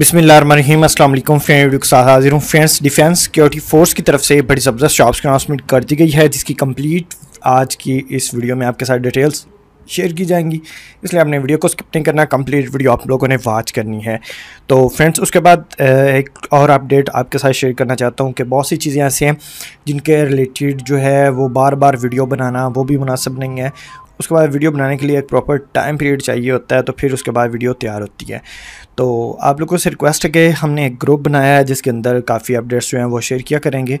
बिसमीम अल्लाम फ्रेंड के साथ हाजिर हूँ फ्रेंड्स डिफेंस सिक्योरिटी फोर्स की तरफ से बड़ी ज़बरदस्त शॉप्स की अनाउंसमेंट कर दी गई है जिसकी कंप्लीट आज की इस वीडियो में आपके साथ डिटेल्स शेयर की जाएंगी इसलिए आपने वीडियो को स्किप नहीं करना कंप्लीट वीडियो आप लोगों ने वॉच करनी है तो फ्रेंड्स उसके बाद एक और अपडेट आपके साथ शेयर करना चाहता हूँ कि बहुत सी चीज़ें ऐसी हैं जिनके रिलेटेड जो है वो बार बार वीडियो बनाना वो भी मुनासिब नहीं है उसके बाद वीडियो बनाने के लिए एक प्रॉपर टाइम पीरियड चाहिए होता है तो फिर उसके बाद वीडियो तैयार होती है तो आप लोगों से रिक्वेस्ट है कि हमने एक ग्रुप बनाया है जिसके अंदर काफ़ी अपडेट्स जो हैं वो शेयर किया करेंगे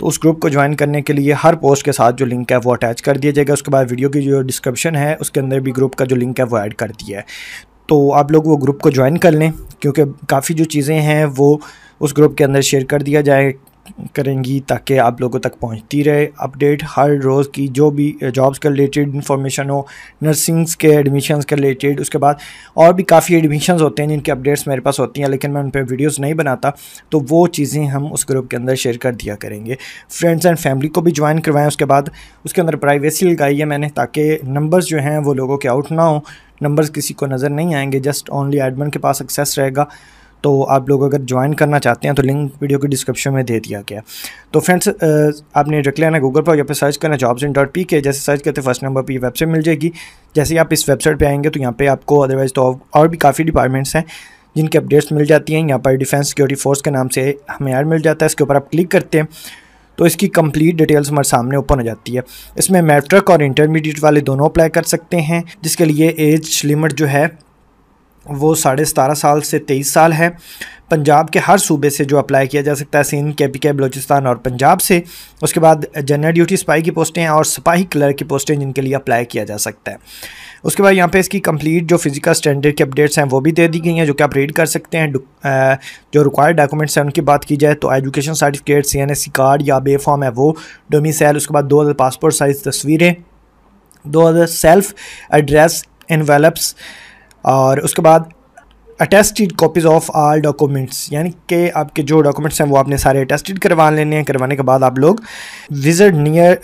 तो उस ग्रुप को ज्वाइन करने के लिए हर पोस्ट के साथ जो लिंक है वो अटैच कर दिया जाएगा उसके बाद वीडियो की जो डिस्क्रिप्शन है उसके अंदर भी ग्रुप का जो लिंक है वो ऐड कर दिया है तो आप लोग वो ग्रुप को ज्वाइन कर लें क्योंकि काफ़ी जो चीज़ें हैं वो उस ग्रुप के अंदर शेयर कर दिया जाए करेंगी ताकि आप लोगों तक पहुंचती रहे अपडेट हर रोज़ की जो भी जॉब्स के रिलेटेड इन्फॉर्मेशन हो नर्सिंग्स के एडमिशन्स के रिलेटेड उसके बाद और भी काफ़ी एडमिशन्स होते हैं जिनके अपडेट्स मेरे पास होती हैं लेकिन मैं उन पर वीडियोज़ नहीं बनाता तो वो चीज़ें हम उस ग्रुप के अंदर शेयर कर दिया करेंगे फ्रेंड्स एंड फैमिली को भी ज्वाइन करवाएं उसके बाद उसके अंदर प्राइवेसी लगाई है मैंने ताकि नंबर्स जो हैं वो लोगों के आउट ना हो नंबर्स किसी को नज़र नहीं आएंगे जस्ट ओनली एडमिन के पास एक्सेस रहेगा तो आप लोग अगर ज्वाइन करना चाहते हैं तो लिंक वीडियो के डिस्क्रिप्शन में दे दिया गया तो फ्रेंड्स आपने डायरेक्ट लेना गूगल पर यहाँ पर सर्च करना जॉब्स इन डॉट पी के जैसे सर्च करते फर्स्ट नंबर पर वेबसाइट मिल जाएगी जैसे ही आप इस वेबसाइट पर आएंगे तो यहाँ पर आपको अदरवाइज़ तो और भी काफ़ी डिपार्टमेंट्स हैं जिनके अपडेट्स मिल जाती हैं यहाँ पर डिफेंस सिक्योरिटी फोर्स के नाम से हमें ऐड मिल जाता है इसके ऊपर आप क्लिक करते हैं तो इसकी कंप्लीट डिटेल्स हमारे सामने ओपन हो जाती है इसमें मैट्रिक और इंटरमीडिएट वाले दोनों अप्लाई कर सकते हैं जिसके लिए एज लिमिट जो है वो साढ़े सतारह साल से तेईस साल है पंजाब के हर सूबे से जो अप्लाई किया जा सकता है सिंध के पी के बलोचिस्तान और पंजाब से उसके बाद जनरल ड्यूटी सिपाही की पोस्टें हैं और सिपाही क्लर्क की पोस्टें जिनके लिए अप्लाई किया जा सकता है उसके बाद यहाँ पे इसकी कंप्लीट जो फिजिकल स्टैंडर्ड की अपडेट्स हैं वो भी दे दी गई हैं जो कि आप रीड कर सकते हैं जो रिक्वायर्ड डॉक्यूमेंट्स हैं उनकी बात की जाए तो education certificate C N S C card या बे फॉर्म है वो डोमिसाइल उसके बाद दो पासपोर्ट साइज़ तस्वीरें दो सेल्फ एड्रेस इनवेलप्स और उसके बाद attested copies of all documents यानी कि आपके जो डॉक्यूमेंट्स हैं वो आपने सारे अटेस्टेड करवा लेने हैं करवाने के बाद आप लोग विजिट नियर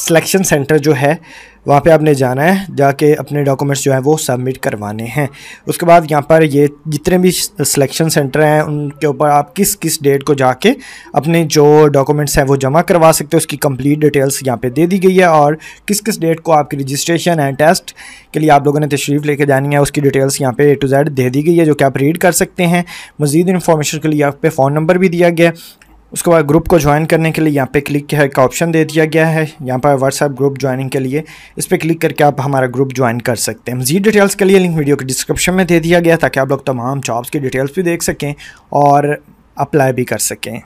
सिलेक्शन सेंटर जो है वहाँ पे आपने जाना है जाके अपने डॉक्यूमेंट्स जो हैं वो सबमिट करवाने हैं उसके बाद यहाँ पर ये जितने भी सिलेक्शन सेंटर हैं उनके ऊपर आप किस किस डेट को जाके अपने जो डॉक्यूमेंट्स हैं वो जमा करवा सकते हैं उसकी कंप्लीट डिटेल्स यहाँ पे दे दी गई है और किस किस डेट को आपकी रजिस्ट्रेशन एंड टेस्ट के लिए आप लोगों ने तशरीफ़ लेके जानी है उसकी डिटेल्स यहाँ पे ए टू जेड दे दी गई है जो कि आप रीड कर सकते हैं मज़ीद इन्फॉर्मेशन के लिए आप पे फ़ोन नंबर भी दिया गया उसके बाद ग्रुप को ज्वाइन करने के लिए यहाँ पे क्लिक का ऑप्शन दे दिया गया है यहाँ पर व्हाट्सएप ग्रुप ज्वाइनिंग के लिए इस पर क्लिक करके आप हमारा ग्रुप ज्वाइन कर सकते हैं मजीद डिटेल्स के लिए लिंक वीडियो के डिस्क्रिप्शन में दे दिया गया ताकि आप लोग तमाम जॉब्स की डिटेल्स भी देख सकें और अप्लाई भी कर सकें